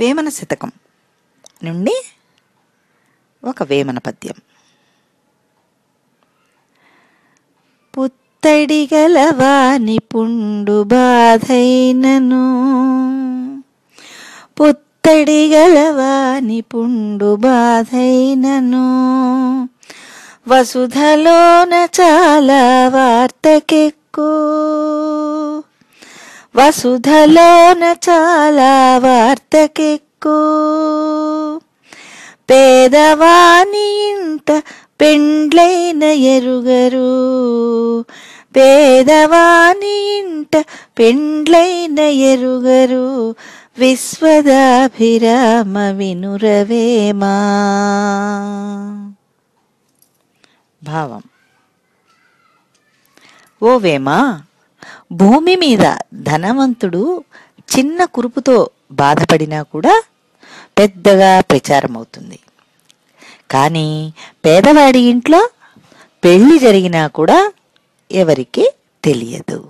వేమన శతకం నుండి ఒక వేమన పద్యం పుత్తడి గలవాని పుండు బాధైనను పుత్తడి గలవాని పుండు బాధైనను వసుధలోన చాలా వార్తకెక్కు వసుధలోన చాలా వార్తకెక్కు పేదవాణి ఇంత పెండ్లైన ఎరుగరు పేదవాణి ఇంట పెండ్లైన ఎరుగరు విశ్వదాభిరామ వినురవేమా భావం ఓ వేమా భూమి మీద ధనవంతుడు చిన్న కురుపుతో బాధపడినా కూడా పెద్దగా ప్రచారం అవుతుంది కానీ పేదవాడి ఇంట్లో పెళ్లి జరిగినా కూడా ఎవరికి తెలియదు